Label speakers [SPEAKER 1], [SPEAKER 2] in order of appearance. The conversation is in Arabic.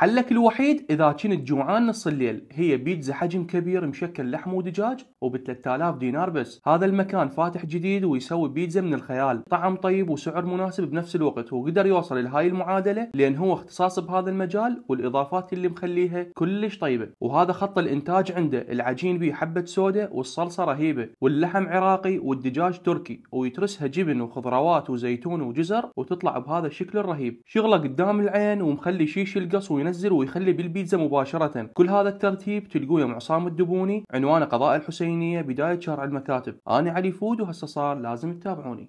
[SPEAKER 1] حلك الوحيد اذا كنت جوعان نص الليل هي بيتزا حجم كبير مشكل لحم ودجاج وب 3000 دينار بس هذا المكان فاتح جديد ويسوي بيتزا من الخيال طعم طيب وسعر مناسب بنفس الوقت وقدر يوصل لهاي المعادله لان هو اختصاص بهذا المجال والاضافات اللي مخليها كلش طيبه وهذا خط الانتاج عنده العجين بيه حبه سودا والصلصه رهيبه واللحم عراقي والدجاج تركي ويترسها جبن وخضروات وزيتون وجزر وتطلع بهذا الشكل الرهيب شغله قدام العين ومخلي شيش القص وينزل ينزل ويخلي بالبيتزا مباشره كل هذا الترتيب تلقوه يوم عصام الدبوني عنوان قضاء الحسينيه بدايه شارع المكاتب انا علي فود وهسه صار لازم تتابعوني